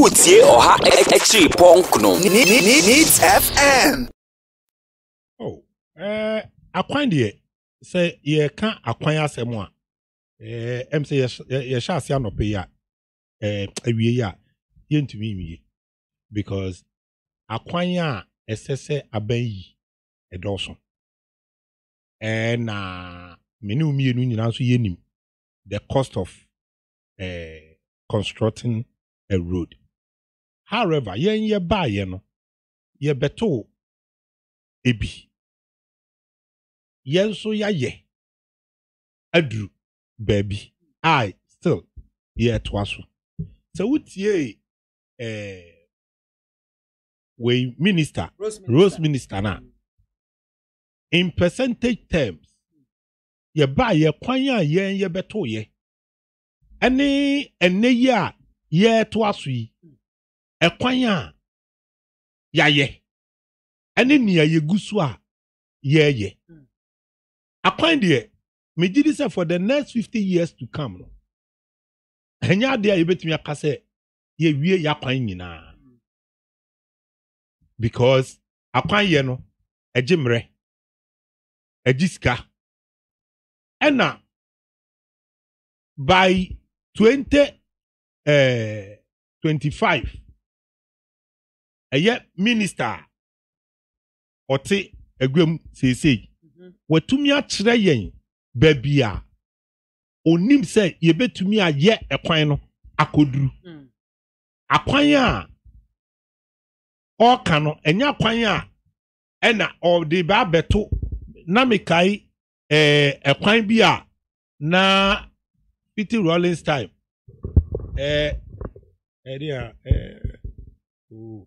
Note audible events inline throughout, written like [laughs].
wotie ọha ekyiri pọnkụ needs fm. akwan deɛ sɛ yɛka akwan asɛm a eh, ɛm sɛ yɛhyɛ ase anɔpɛ yi a eh, awie yi a yɛntumi nwie because akwan a ɛsɛ sɛ aban yi ɛdɔɔso eh, na me ne mmienu nyinaa nso yɛnim the cost of uh, constructing a road however yɛn yɛ baayɛ no yɛbɛtoo ebi yɛn nso yɛayɛ aduru baabi a still yɛretoa so sɛ wotiee eh, ɛɛ wei minister rose minister, na in percentage terms yɛbaa yɛ kwan a yɛn yɛbɛtoo yɛ ɛne ɛnɛ yi a yɛretoa so yi ɛkwan a yɛayɛ ɛne nea yɛgu so a yɛɛyɛ hmm. akwan deɛ megye di sɛ for the next fifty years to come no ɛnyɛ adeɛ a yɛbɛtumi aka sɛ yɛwie yɛakwan nyinaa hmm. because akwan yɛ no ɛgye mmerɛ ɛgye sika ɛna by twenty eh, twenty five. ɛyɛ minista ɔte egwem seesei mhm. watumi akyerɛ yɛn baabi a onim sɛ yɛbɛtumi ayɛ ɛkwan no akɔduru hmm. akwan a ɔreka no ɛnyɛ akwan a ɛna ɔde ba abɛto na ɛɛ ɛkwan bi a na fiti rollins style. ɛɛ ɛdi a ɛɛ ooo.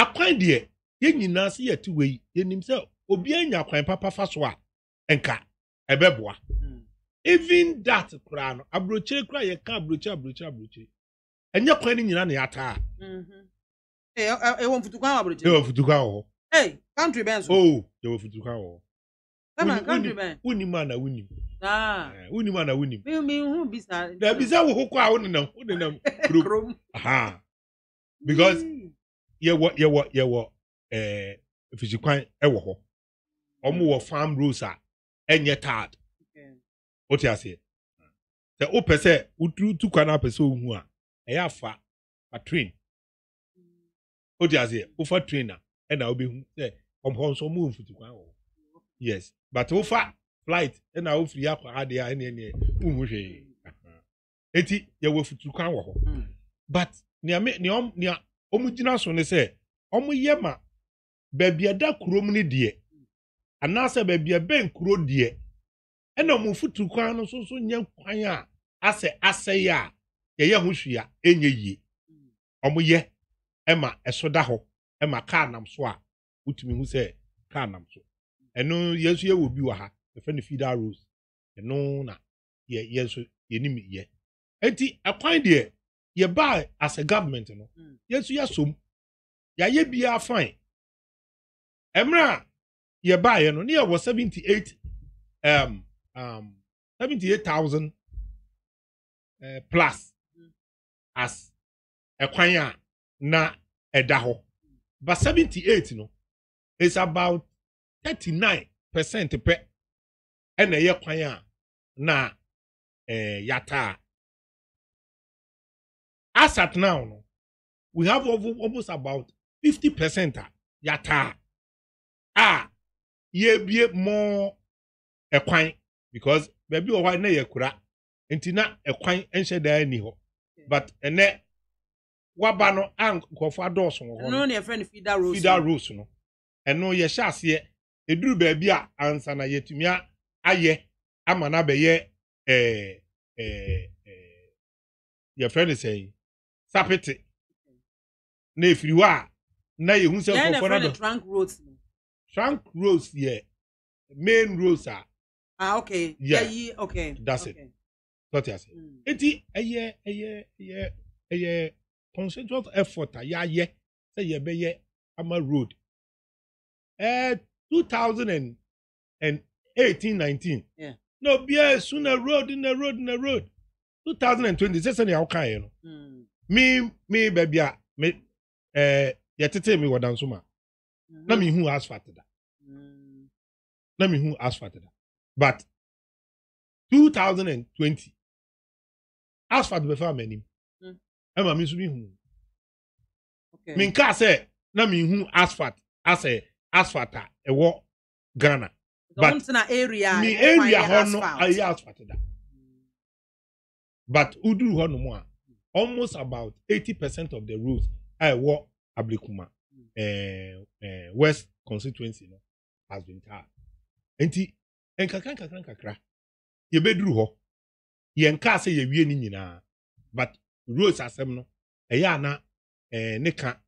akwan deɛ yɛn nyinaa sɛ yɛte wei yɛnim sɛ obiara nya akwan papa fa so a nka ɛbɛboa hmm. even that koraa no aburokyire koraa ka aburokyire aburokyire aburokyire ɛnyɛ kwan no nyinaa na yɛataa. Mm-hmm. Eh, ɛwɔ mfutukwan wɔ aburokyire. ɛwɔ mfutukwan wɔ hɔ. ee country bɛn so. oo oh, ɛwɔ mfutukwan wɔ hɔ. ghana country bɛn. wunim a na wunim. aa ah. eh, wunim a na wunim. mi mi hu bisa. na bisa wo ho kɔ a wo nenam wo nenam [laughs] kurom. because. yɛwɔ yɛwɔ yɛwɔ ɛɛ eh, fisikwan ɛwɔ hɔ ɔmo wɔ mm. farm rules a ɛnyɛ o aseɛ sɛ o sɛ kwan na sɛ a ɛyɛ afa mm. a train o aseɛ o train na ɛna o nso ɔmo kwan wɔ yes but ofa flight ɛna o ya akɔ adeɛ a eti mm. yɛwɔ fisikwan wɔ hɔ but nea me ɔmo gyina so ne sɛ ma baabi ɛda kurom ne deɛ anaasɛ baabi ɛbɛn kuro deɛ ɛna ɔmo futu kwan no nso so nyɛ kwan a asɛ asɛe a yɛyɛ ho hwia ɛnyɛ yie ɔmo yɛ ɛma ɛso da hɔ ɛma kaa a wotumi hu sɛ kaa nam so ɛno yɛn nso bi wɔ ha no feeder rose ɛno yɛbaa as a government no hmm. yɛn nso yɛsom yɛayɛ biara fine yɛ a yɛbaeɛ no ne yɛwɔ seventy eight um, um, seventy eight thousand uh, plus hmm. as ɛkwan a na ɛda hɔ ba seventy eight no is about thirty nine percent pɛ ɛna ɛyɛ kwan a na ɛɛ eh, yataa. As at now, we have almost about 50% ah, yata ah, a yɛbie more ɛkwan because baabi wɔ hɔ ne na yɛ kura nti na ɛkwan nhyɛ dan ni hɔ but ɛnɛ waba no a nkɔfo adɔɔso no hɔ no fida rose no ɛno yɛhyɛ aseɛ eduru baabi a ansa na yɛtumi ayɛ ama na eh eh ɛɛ eh, yɛfrɛ no sɛ yi. sapete na efiri hɔ a na yehu sɛ nkɔfɔ na dɔ trunk roads trunk roads yɛ main roads a. ah okay yeah, yeah okay that's okay. it tọ́tí ase eti ɛyɛ ɛyɛ ɛyɛ ɛyɛ concentrate effort a yɛayɛ sɛ yɛbɛyɛ ama road ɛɛ eh, two thousand and and eighteen nineteen na obiara esu na road na road na road two thousand and twenty sɛ sɛ ni awo kan yɛ no. Hmm. me me baabi a me ɛɛ eh, yɛtete mi wɔ dansoma na mi mm-hmm. hu asphalt da mm. na mi hu asphalt da but 2020 thousand and twenty asphalt bɛfa ama mi mm. nso mi hu mi nka sɛ na mi hu asphalt asɛ asphalt a ghana but area, mi area hɔ no ayɛ asphalt da mm. but uduru hɔ nom a. almost about eighty percent of the roads a ɛwɔ abirikuma ɛɛ hmm. ɛɛ eh, eh, west constituency no has been tarred nti nkakra nkakra nkakra yɛbɛduru hɔ yɛn kaa sɛ yɛwie ni nyinaa but roads asɛm no ɛyɛ ana ɛɛ eh, ne ka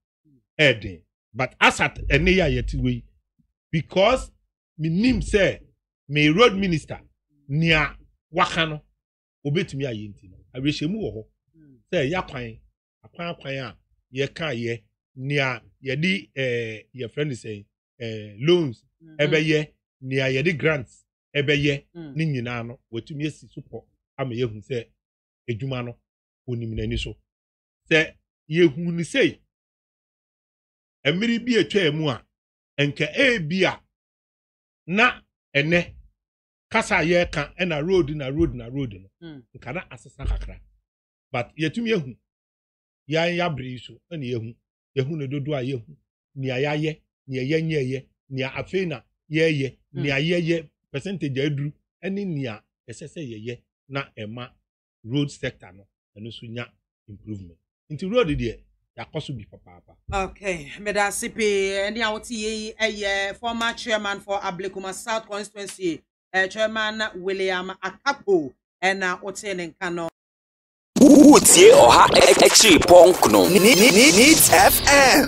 ɛɛden but asat ɛne yɛ a yɛte wei because menim sɛ me road minister nea waka no obetumi ayɛ nti no awihyɛmu wɔ hɔ. sɛ yɛ akwan akwan akwan a yɛka yɛ nea yɛde ɛɛ yɛfrɛ no sɛ ɛɛ loans mm-hmm. ɛbɛyɛ nea yɛde grants ɛbɛyɛ mm. ne nyinaa no wɔatumi esi so pɔ ama yɛhu sɛ edwuma no onim n'ani so sɛ yɛhu ne mmiri bi a ebi a na ɛnɛ kasa ɛna road na road na road no mm. asesa kakra. but yɛtumi ehu yɛn yɛ abiri so ɛna yɛhu yɛhu ne dodo a yɛhu nea yɛayɛ nea yɛnyɛɛyɛ nea afei na yɛɛyɛ hmm. nea yɛyɛ percentage aduru ɛne nea ɛsɛ sɛ yɛyɛ na ɛma road sector no ɛno nso nya improvement nti road deɛ yɛakɔ so bi papaapa. okay mmeda ase pee ɛne a wote yɛ yi former chairman for ablekuma south constituency uh, chairman william akapo ɛna wote ne nka no wotie ɔha ɛkyiri pɔnkno needs fm